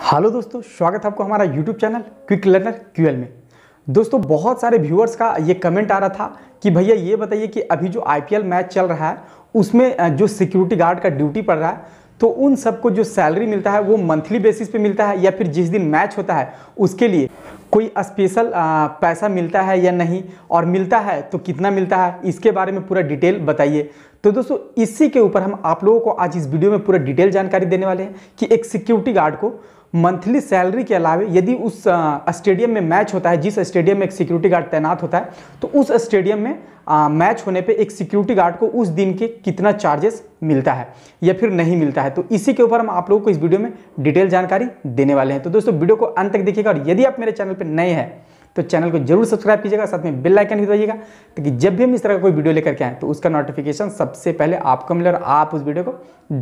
hello दोस्तों स्वागत है आपको हमारा YouTube channel quick learner QL में दोस्तों बहुत सारे व्यूअर्स का ये कमेंट आ रहा था कि भैया ये बताइए कि अभी जो आईपीएल मैच चल रहा है उसमें जो सिक्योरिटी गार्ड का ड्यूटी पड़ रहा है तो उन सबको जो सैलरी मिलता है वो मंथली बेसिस पे मिलता है या फिर जिस दिन मैच होता है उसके लिए कोई स्पेशल पैसा मिलता है या नहीं और मिलता है तो कितना मिलता है इसके बारे में पूरा डिटेल बताइए तो दोस्तों इसी के ऊपर हम आप लोगों को आज इस वीडियो में पूरा डिटेल जानकारी देने वाले हैं कि एक सिक्योरिटी गार्ड को मंथली सैलरी के अलावे यदि उस स्टेडियम में मैच होता है जिस स्टेडियम में एक सिक्योरिटी गार्ड तैनात होता है तो उस स्टेडियम में आ, मैच होने पे एक सिक्योरिटी गार्ड को उस दिन के कितना चार्जेस मिलता है या फिर नहीं मिलता है तो इसी के ऊपर हम आप लोगों को इस वीडियो में डिटेल जानकारी देने वाले हैं तो दोस्तों वीडियो को अंत तक देखिएगा और यदि आप मेरे चैनल पर नए हैं तो चैनल को जरूर सब्सक्राइब कीजिएगा साथ में बेल आइकन भी दबाइएगा ताकि जब भी हम इस तरह का कोई वीडियो लेकर के आएँ तो उसका नोटिफिकेशन सबसे पहले आपको मिले और आप उस वीडियो को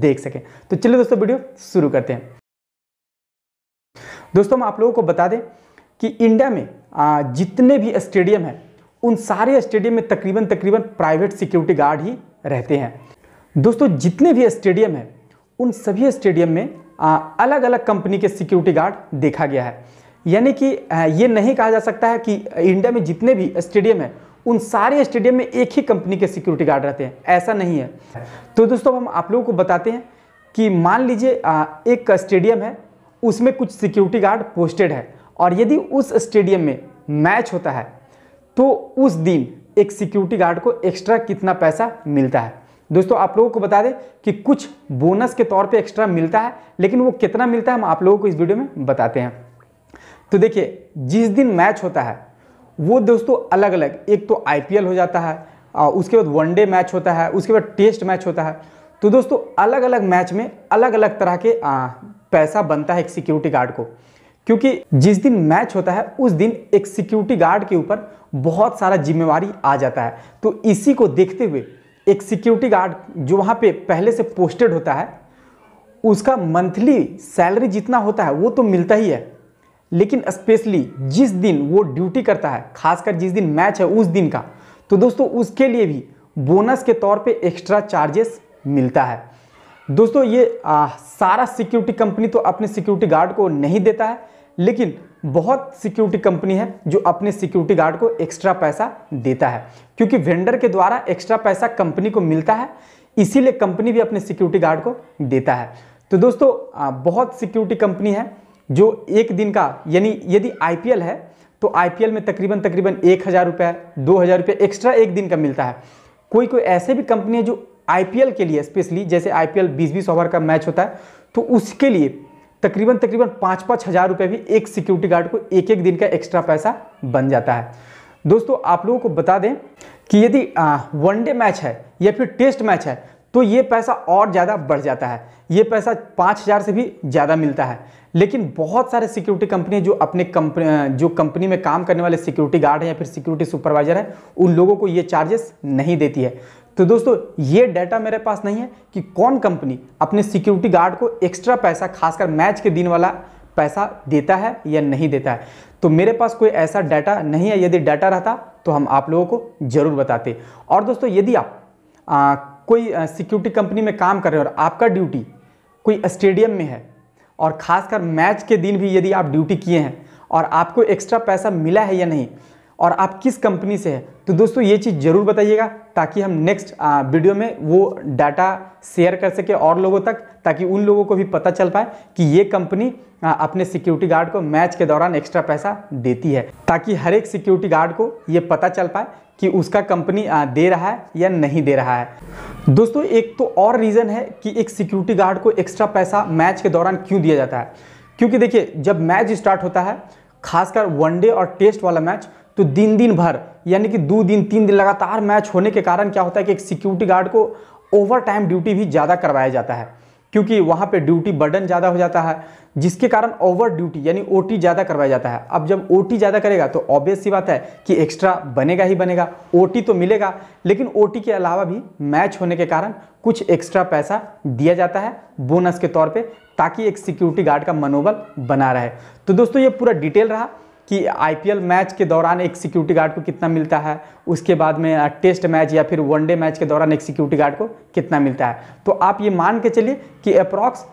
देख सकें तो चलिए दोस्तों वीडियो शुरू करते हैं दोस्तों हम आप लोगों को बता दें कि इंडिया में जितने भी स्टेडियम हैं उन सारे स्टेडियम में तकरीबन तकरीबन प्राइवेट सिक्योरिटी गार्ड ही रहते हैं दोस्तों जितने भी स्टेडियम हैं उन सभी स्टेडियम में अलग अलग कंपनी के सिक्योरिटी गार्ड देखा गया है यानी कि ये नहीं कहा जा सकता है कि इंडिया में जितने भी स्टेडियम हैं उन सारे स्टेडियम में एक ही कंपनी के सिक्योरिटी गार्ड रहते हैं ऐसा नहीं है तो दोस्तों हम आप लोगों को बताते हैं कि मान लीजिए एक स्टेडियम है उसमें कुछ सिक्योरिटी गार्ड पोस्टेड है और यदि उस स्टेडियम में मैच होता है तो उस दिन एक सिक्योरिटी गार्ड को एक्स्ट्रा कितना पैसा मिलता है दोस्तों आप लोगों को बता दें कि कुछ बोनस के तौर पे एक्स्ट्रा मिलता है लेकिन वो कितना मिलता है हम आप लोगों को इस वीडियो में बताते हैं तो देखिए जिस दिन मैच होता है वो दोस्तों अलग अलग एक तो आईपीएल हो जाता है उसके बाद वनडे मैच होता है उसके बाद टेस्ट मैच होता है तो दोस्तों अलग अलग मैच में अलग अलग तरह के पैसा बनता है एक सिक्योरिटी गार्ड को क्योंकि जिस दिन मैच होता है उस दिन एक सिक्योरिटी गार्ड के ऊपर बहुत सारा जिम्मेवारी आ जाता है तो इसी को देखते हुए एक सिक्योरिटी गार्ड जो वहाँ पे पहले से पोस्टेड होता है उसका मंथली सैलरी जितना होता है वो तो मिलता ही है लेकिन स्पेशली जिस दिन वो ड्यूटी करता है खासकर जिस दिन मैच है उस दिन का तो दोस्तों उसके लिए भी बोनस के तौर पे एक्स्ट्रा चार्जेस मिलता है दोस्तों ये आ, सारा सिक्योरिटी कंपनी तो अपने सिक्योरिटी गार्ड को नहीं देता है लेकिन बहुत सिक्योरिटी कंपनी है जो अपने सिक्योरिटी गार्ड को एक्स्ट्रा पैसा देता है क्योंकि वेंडर के द्वारा एक्स्ट्रा पैसा कंपनी को मिलता है इसीलिए कंपनी भी अपने सिक्योरिटी गार्ड को देता है तो दोस्तों आ, बहुत सिक्योरिटी कंपनी है जो एक दिन का यानी यदि आई है तो आई में तकरीबन तकरीबन एक हज़ार दो हज़ार रुपये एक्स्ट्रा एक दिन का मिलता है कोई कोई ऐसे भी कंपनी है जो आईपीएल के लिए स्पेशली जैसे आईपीएल 20-20 ओवर का मैच होता है तो उसके लिए तकरीबन तकरीबन पाँच पाँच हज़ार रुपये भी एक सिक्योरिटी गार्ड को एक एक दिन का एक्स्ट्रा पैसा बन जाता है दोस्तों आप लोगों को बता दें कि यदि वनडे मैच है या फिर टेस्ट मैच है तो ये पैसा और ज़्यादा बढ़ जाता है ये पैसा पाँच हज़ार से भी ज़्यादा मिलता है लेकिन बहुत सारे सिक्योरिटी कंपनी जो अपने कंपनी जो कंपनी में काम करने वाले सिक्योरिटी गार्ड हैं या फिर सिक्योरिटी सुपरवाइजर हैं उन लोगों को ये चार्जेस नहीं देती है तो दोस्तों ये डाटा मेरे पास नहीं है कि कौन कंपनी अपने सिक्योरिटी गार्ड को एक्स्ट्रा पैसा खासकर मैच के दिन वाला पैसा देता है या नहीं देता है तो मेरे पास कोई ऐसा डाटा नहीं है यदि डाटा रहता तो हम आप लोगों को ज़रूर बताते और दोस्तों यदि आप आ, कोई सिक्योरिटी कंपनी में काम कर रहे हो और आपका ड्यूटी कोई स्टेडियम में है और ख़ासकर मैच के दिन भी यदि आप ड्यूटी किए हैं और आपको एक्स्ट्रा पैसा मिला है या नहीं और आप किस कंपनी से हैं तो दोस्तों ये चीज़ ज़रूर बताइएगा ताकि हम नेक्स्ट वीडियो में वो डाटा शेयर कर सके और लोगों तक ताकि उन लोगों को भी पता चल पाए कि ये कंपनी अपने सिक्योरिटी गार्ड को मैच के दौरान एक्स्ट्रा पैसा देती है ताकि हर एक सिक्योरिटी गार्ड को ये पता चल पाए कि उसका कंपनी दे रहा है या नहीं दे रहा है दोस्तों एक तो और रीज़न है कि एक सिक्योरिटी गार्ड को एक्स्ट्रा पैसा मैच के दौरान क्यों दिया जाता है क्योंकि देखिए जब मैच स्टार्ट होता है खासकर वनडे और टेस्ट वाला मैच तो दिन दिन भर यानी कि दो दिन तीन दिन लगातार मैच होने के कारण क्या होता है कि एक सिक्योरिटी गार्ड को ओवर टाइम ड्यूटी भी ज़्यादा करवाया जाता है क्योंकि वहाँ पे ड्यूटी बर्डन ज़्यादा हो जाता है जिसके कारण ओवर ड्यूटी यानी ओटी ज़्यादा करवाया जाता है अब जब ओटी ज़्यादा करेगा तो ऑब्वियस सी बात है कि एक्स्ट्रा बनेगा ही बनेगा ओटी तो मिलेगा लेकिन ओटी के अलावा भी मैच होने के कारण कुछ एक्स्ट्रा पैसा दिया जाता है बोनस के तौर पर ताकि एक सिक्योरिटी गार्ड का मनोबल बना रहे तो दोस्तों ये पूरा डिटेल रहा कि आईपीएल मैच के दौरान एक सिक्योरिटी गार्ड को कितना मिलता है उसके बाद में टेस्ट मैच या फिर वनडे मैच के दौरान एक सिक्योरिटी गार्ड को कितना मिलता है तो आप ये मान के चलिए कि अप्रॉक्स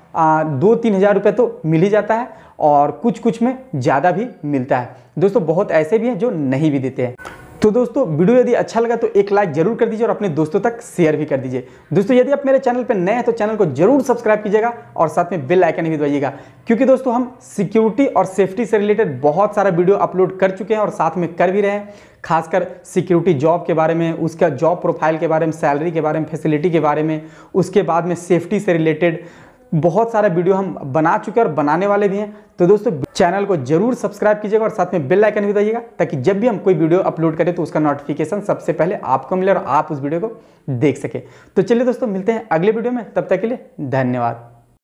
दो तीन हज़ार रुपये तो मिल ही जाता है और कुछ कुछ में ज़्यादा भी मिलता है दोस्तों बहुत ऐसे भी हैं जो नहीं भी देते हैं तो दोस्तों वीडियो यदि अच्छा लगा तो एक लाइक जरूर कर दीजिए और अपने दोस्तों तक शेयर भी कर दीजिए दोस्तों यदि आप मेरे चैनल पर नए हैं तो चैनल को जरूर सब्सक्राइब कीजिएगा और साथ में बेल आइकन भी दबाइएगा क्योंकि दोस्तों हम सिक्योरिटी और सेफ्टी से रिलेटेड बहुत सारा वीडियो अपलोड कर चुके हैं और साथ में कर भी रहे हैं खासकर सिक्योरिटी जॉब के बारे में उसका जॉब प्रोफाइल के बारे में सैलरी के बारे में फैसिलिटी के बारे में उसके बाद में सेफ्टी से रिलेटेड बहुत सारे वीडियो हम बना चुके हैं और बनाने वाले भी हैं तो दोस्तों चैनल को जरूर सब्सक्राइब कीजिएगा और साथ में बेल आइकन भी दीजिएगा ताकि जब भी हम कोई वीडियो अपलोड करें तो उसका नोटिफिकेशन सबसे पहले आपको मिले और आप उस वीडियो को देख सके तो चलिए दोस्तों मिलते हैं अगले वीडियो में तब तक के लिए धन्यवाद